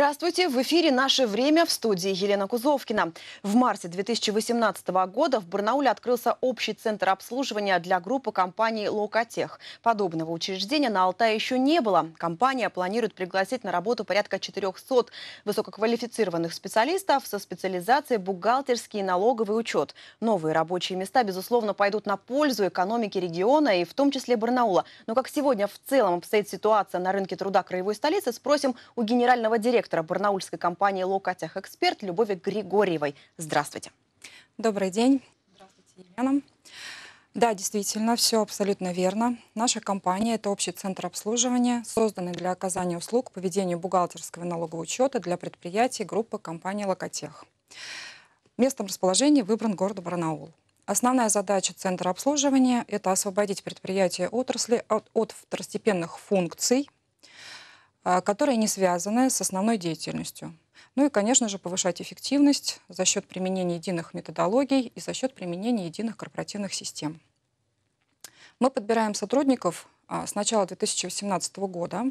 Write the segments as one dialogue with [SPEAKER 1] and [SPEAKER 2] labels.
[SPEAKER 1] Здравствуйте! В эфире «Наше время» в студии Елена Кузовкина. В марте 2018 года в Барнауле открылся общий центр обслуживания для группы компаний «Локотех». Подобного учреждения на Алтае еще не было. Компания планирует пригласить на работу порядка 400 высококвалифицированных специалистов со специализацией «Бухгалтерский и налоговый учет». Новые рабочие места, безусловно, пойдут на пользу экономике региона и в том числе Барнаула. Но как сегодня в целом обстоит ситуация на рынке труда краевой столицы, спросим у генерального директора директора барнаульской компании Эксперт Любови Григорьевой. Здравствуйте. Добрый день. Здравствуйте, Елена. Да, действительно, все абсолютно верно.
[SPEAKER 2] Наша компания – это общий центр обслуживания, созданный для оказания услуг по ведению бухгалтерского и налогового учета для предприятий группы компании «Локотех». Местом расположения выбран город Барнаул. Основная задача центра обслуживания – это освободить предприятие отрасли от, от второстепенных функций, а, которые не связаны с основной деятельностью. Ну и, конечно же, повышать эффективность за счет применения единых методологий и за счет применения единых корпоративных систем. Мы подбираем сотрудников а, с начала 2018 года.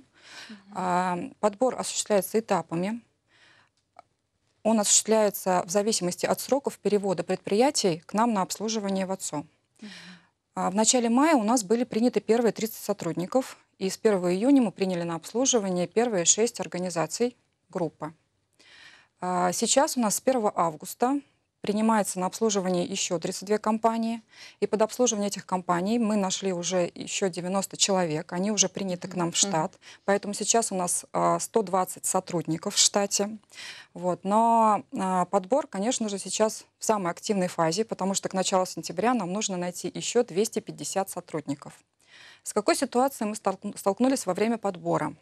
[SPEAKER 2] Угу. Подбор осуществляется этапами. Он осуществляется в зависимости от сроков перевода предприятий к нам на обслуживание в ОЦО. Угу. В начале мая у нас были приняты первые 30 сотрудников. И с 1 июня мы приняли на обслуживание первые шесть организаций группы. А, сейчас у нас с 1 августа принимается на обслуживание еще 32 компании. И под обслуживание этих компаний мы нашли уже еще 90 человек. Они уже приняты к нам в штат. Поэтому сейчас у нас 120 а, сотрудников в штате. Вот. Но а, подбор, конечно же, сейчас в самой активной фазе, потому что к началу сентября нам нужно найти еще 250 сотрудников. С какой ситуацией мы столкнулись во время подбора?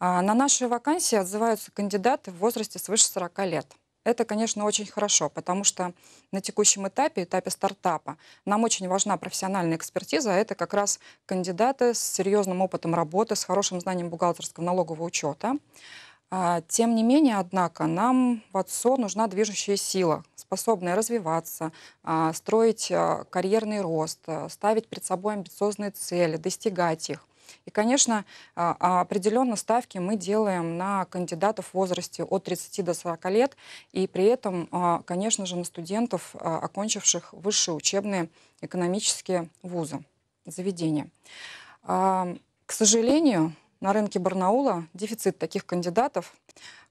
[SPEAKER 2] А, на наши вакансии отзываются кандидаты в возрасте свыше 40 лет. Это, конечно, очень хорошо, потому что на текущем этапе, этапе стартапа, нам очень важна профессиональная экспертиза, а это как раз кандидаты с серьезным опытом работы, с хорошим знанием бухгалтерского налогового учета, а, тем не менее, однако, нам в отцо нужна движущая сила, способная развиваться, а, строить а, карьерный рост, ставить перед собой амбициозные цели, достигать их. И, конечно, определенно ставки мы делаем на кандидатов в возрасте от 30 до 40 лет, и при этом, конечно же, на студентов, окончивших высшие учебные экономические вузы, заведения. К сожалению, на рынке Барнаула дефицит таких кандидатов.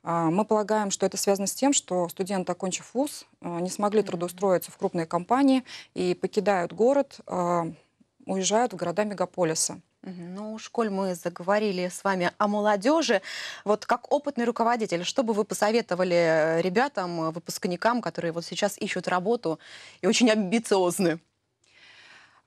[SPEAKER 2] А, мы полагаем, что это связано с тем, что студенты, окончив вуз, а, не смогли трудоустроиться в крупные компании и покидают город, а, уезжают в города мегаполиса.
[SPEAKER 1] Ну Школь мы заговорили с вами о молодежи, вот как опытный руководитель, что бы вы посоветовали э, ребятам, э, выпускникам, которые вот сейчас ищут работу и очень амбициозны?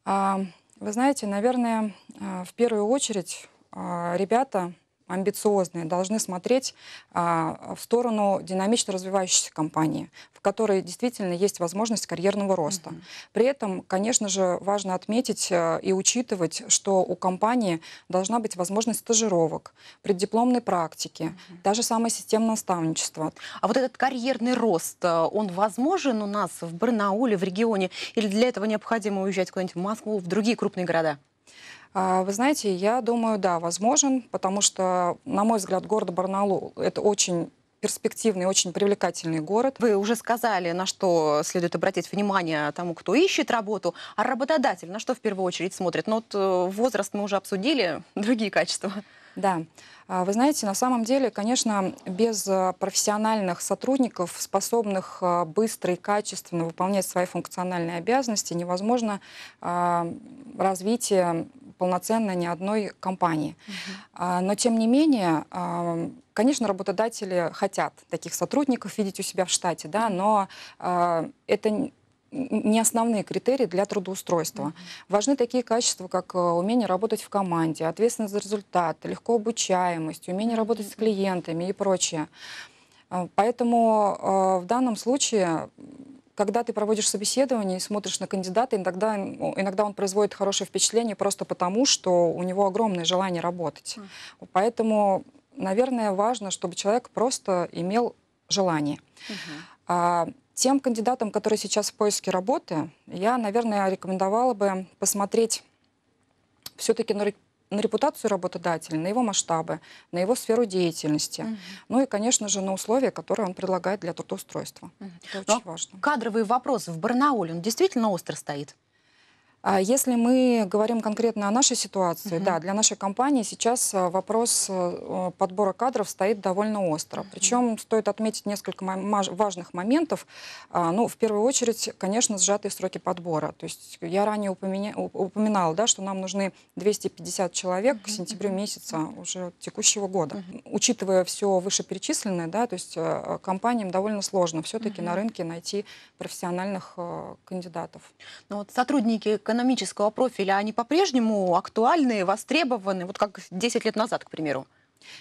[SPEAKER 1] Вы знаете, наверное,
[SPEAKER 2] э, в первую очередь а, ребята амбициозные должны смотреть а, в сторону динамично развивающейся компании, в которой действительно есть возможность карьерного роста. mm При этом, конечно же, важно отметить а, и учитывать, что у компании должна быть возможность стажировок, преддипломной практики, mm та же самая
[SPEAKER 1] система наставничества. А вот этот карьерный рост, он возможен у нас в Барнауле, в регионе, или для этого необходимо уезжать куда-нибудь в Москву, в другие крупные города?
[SPEAKER 2] А, вы знаете, я думаю, да, возможен, потому что, на мой взгляд, город Барнаул – это
[SPEAKER 1] очень перспективный, очень привлекательный город. Вы уже сказали, на что следует обратить внимание тому, кто ищет работу, а работодатель на что в первую очередь смотрит? Ну вот э, возраст мы уже обсудили, другие качества. Да. А, вы знаете, на самом деле, конечно,
[SPEAKER 2] без э, профессиональных сотрудников, способных э, быстро и качественно выполнять свои функциональные обязанности, невозможно а, развитие полноценно ни одной компании. uh Но тем не менее, а, конечно, работодатели хотят таких сотрудников видеть у себя в штате, да, но а, это не основные критерии для трудоустройства. Mm-hmm. Важны такие качества, как э, умение работать в команде, ответственность за результат, легко обучаемость, умение работать с клиентами и прочее. Э, поэтому э, в данном случае когда ты проводишь собеседование и смотришь на кандидата, иногда, иногда он производит хорошее впечатление просто потому, что у него огромное желание работать. Mm. Поэтому, наверное, важно, чтобы человек просто имел желание. Mm-hmm. А, тем кандидатам, которые сейчас в поиске работы, я, наверное, рекомендовала бы посмотреть все-таки на на репутацию работодателя, на его масштабы, на его сферу деятельности. Угу. Ну и, конечно же, на условия, которые он предлагает для трудоустройства. Угу. Это очень Но важно. Кадровые вопросы в Барнауле, он действительно остро стоит? А если мы говорим конкретно о нашей ситуации, uh-huh. да, для нашей компании сейчас э, вопрос э, подбора кадров стоит довольно остро. Uh-huh. Причем стоит отметить несколько важных моментов. А, ну, в первую очередь, конечно, сжатые сроки подбора. То есть я ранее упомя... упоминала, да, что нам нужны 250 человек uh-huh. к сентябрю месяца уже текущего года. Uh-huh. Учитывая все вышеперечисленное, да, то есть э, компаниям довольно сложно все-таки uh-huh. на рынке найти профессиональных
[SPEAKER 1] кандидатов. Но ну вот сотрудники экономического профиля, они по-прежнему актуальны, востребованы, вот как 10 лет назад, к примеру?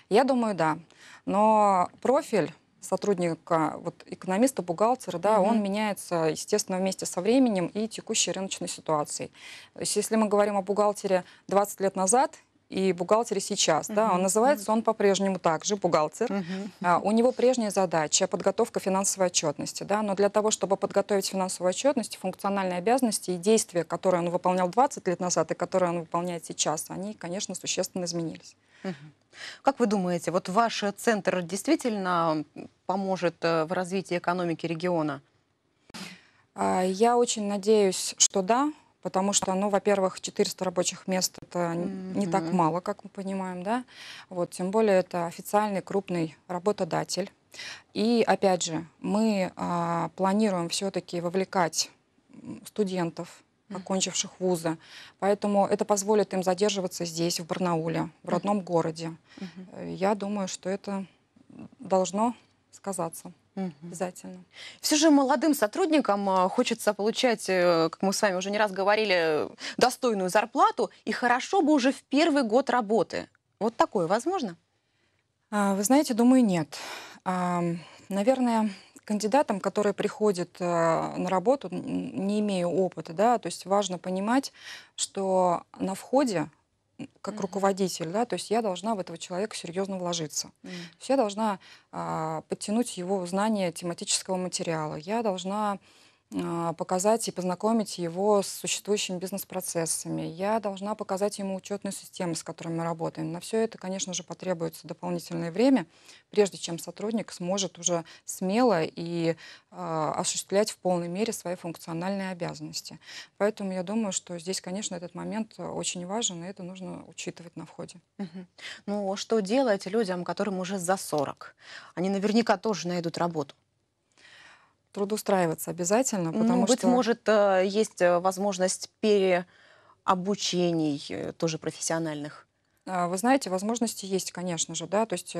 [SPEAKER 1] Я думаю, да. Но
[SPEAKER 2] профиль сотрудника, вот экономиста, бухгалтера, да, mm-hmm. он меняется, естественно, вместе со временем и текущей рыночной ситуацией. То есть, если мы говорим о бухгалтере 20 лет назад и бухгалтере сейчас. Угу. Да, он называется угу. он по-прежнему также бухгалтер. Угу. А, у него прежняя задача подготовка финансовой отчетности. Да, но для того, чтобы подготовить финансовую отчетность, функциональные обязанности и действия, которые он выполнял 20 лет назад и которые он выполняет сейчас,
[SPEAKER 1] они, конечно, существенно изменились. Угу. Как вы думаете, вот ваш центр действительно поможет э, в развитии экономики региона? А,
[SPEAKER 2] я очень надеюсь, что да потому что, ну, во-первых, 400 рабочих мест это mm-hmm. не так мало, как мы понимаем, да, вот, тем более это официальный крупный работодатель. И, опять же, мы а, планируем все-таки вовлекать студентов, окончивших вузы. Поэтому это позволит им задерживаться здесь, в Барнауле, в родном городе. mm Я думаю, что это должно сказаться. Обязательно.
[SPEAKER 1] Все же молодым сотрудникам а, хочется получать, э, как мы с вами уже не раз говорили, достойную зарплату, и хорошо бы уже в первый год работы. Вот такое возможно?
[SPEAKER 2] А, вы знаете, думаю, нет. А, наверное, кандидатам, которые приходят э, на работу, не имея опыта, да, то есть важно понимать, что на входе как mm-hmm. руководитель, да, то есть я должна в этого человека серьезно вложиться. Mm-hmm. То есть я должна а, подтянуть его знания тематического материала, я должна а, показать и познакомить его с существующими бизнес-процессами. Я должна показать ему учетную систему, с которой мы работаем. На все это, конечно же, потребуется дополнительное время, прежде чем сотрудник сможет уже смело и э, осуществлять в полной мере свои функциональные обязанности. Поэтому я думаю, что здесь, конечно, этот момент очень важен, и это нужно
[SPEAKER 1] учитывать на входе. Угу. Ну, а что делать людям, которым уже за 40? Они наверняка тоже найдут работу трудоустраиваться обязательно, ну, потому ну, быть что... может, э, есть э, возможность переобучений э, тоже профессиональных? А, вы знаете, возможности есть, конечно же, да, то есть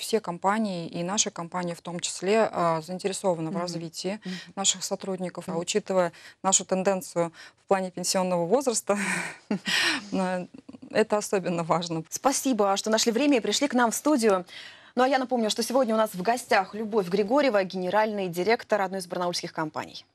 [SPEAKER 1] все компании
[SPEAKER 2] и наша компания в том числе а, заинтересованы в развитии mm-hmm. наших сотрудников, mm-hmm. а учитывая нашу тенденцию в плане пенсионного возраста,
[SPEAKER 1] это особенно важно. Спасибо, что нашли время и пришли к нам в студию. Ну а я напомню, что сегодня у нас в гостях Любовь Григорьева, генеральный директор одной из барнаульских компаний.